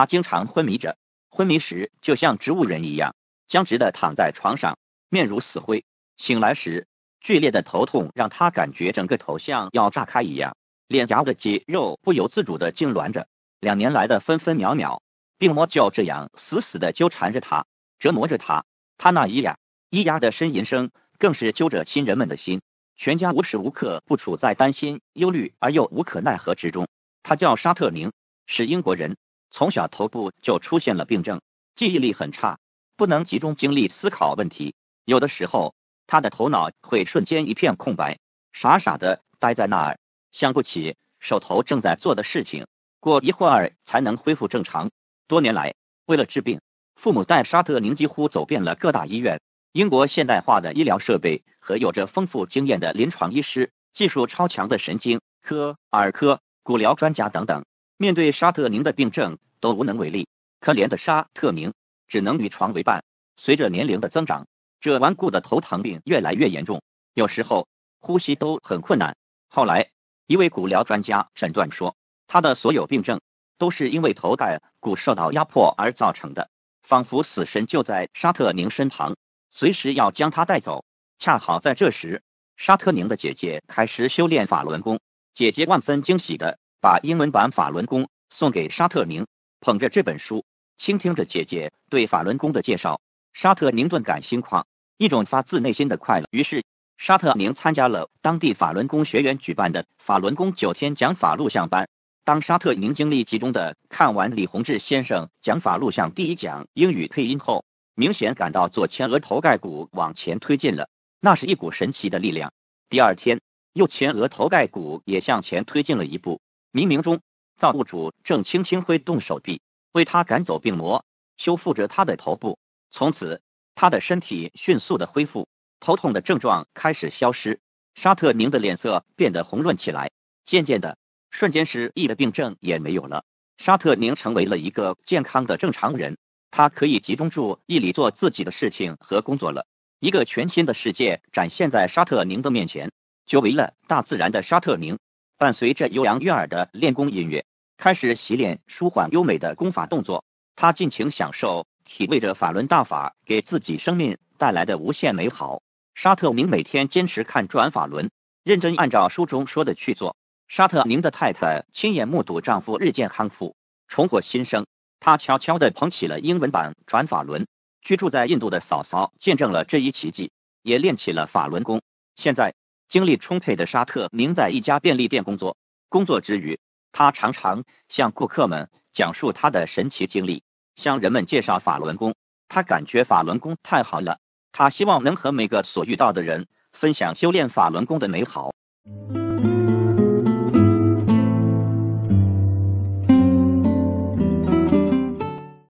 他经常昏迷着，昏迷时就像植物人一样僵直的躺在床上，面如死灰。醒来时，剧烈的头痛让他感觉整个头像要炸开一样，脸颊的肌肉不由自主的痉挛着。两年来的分分秒秒，病魔就这样死死的纠缠着他，折磨着他。他那咿呀咿呀的呻吟声更是揪着亲人们的心，全家无时无刻不处在担心、忧虑而又无可奈何之中。他叫沙特宁，是英国人。从小头部就出现了病症，记忆力很差，不能集中精力思考问题。有的时候，他的头脑会瞬间一片空白，傻傻的呆在那儿，想不起手头正在做的事情，过一会儿才能恢复正常。多年来，为了治病，父母带沙特宁几乎走遍了各大医院，英国现代化的医疗设备和有着丰富经验的临床医师、技术超强的神经科、耳科、骨疗专家等等。面对沙特宁的病症都无能为力，可怜的沙特宁只能与床为伴。随着年龄的增长，这顽固的头疼病越来越严重，有时候呼吸都很困难。后来，一位骨疗专家诊断说，他的所有病症都是因为头盖骨受到压迫而造成的，仿佛死神就在沙特宁身旁，随时要将他带走。恰好在这时，沙特宁的姐姐开始修炼法轮功，姐姐万分惊喜的。把英文版法轮功送给沙特宁，捧着这本书，倾听着姐姐对法轮功的介绍，沙特宁顿感心旷，一种发自内心的快乐。于是，沙特宁参加了当地法轮功学员举办的法轮功九天讲法录像班。当沙特宁精力集中的看完李洪志先生讲法录像第一讲英语配音后，明显感到左前额头盖骨往前推进了，那是一股神奇的力量。第二天，右前额头盖骨也向前推进了一步。冥冥中，造物主正轻轻挥动手臂，为他赶走病魔，修复着他的头部。从此，他的身体迅速的恢复，头痛的症状开始消失。沙特宁的脸色变得红润起来，渐渐的，瞬间失忆的病症也没有了。沙特宁成为了一个健康的正常人，他可以集中注意力做自己的事情和工作了。一个全新的世界展现在沙特宁的面前，久违了，大自然的沙特宁。伴随着悠扬悦耳的练功音乐，开始洗脸舒缓优美的功法动作，他尽情享受，体味着法轮大法给自己生命带来的无限美好。沙特明每天坚持看转法轮，认真按照书中说的去做。沙特明的太太亲眼目睹丈夫日渐康复，重获新生。她悄悄的捧起了英文版转法轮。居住在印度的嫂嫂见证了这一奇迹，也练起了法轮功。现在。精力充沛的沙特宁在一家便利店工作，工作之余，他常常向顾客们讲述他的神奇经历，向人们介绍法轮功。他感觉法轮功太好了，他希望能和每个所遇到的人分享修炼法轮功的美好。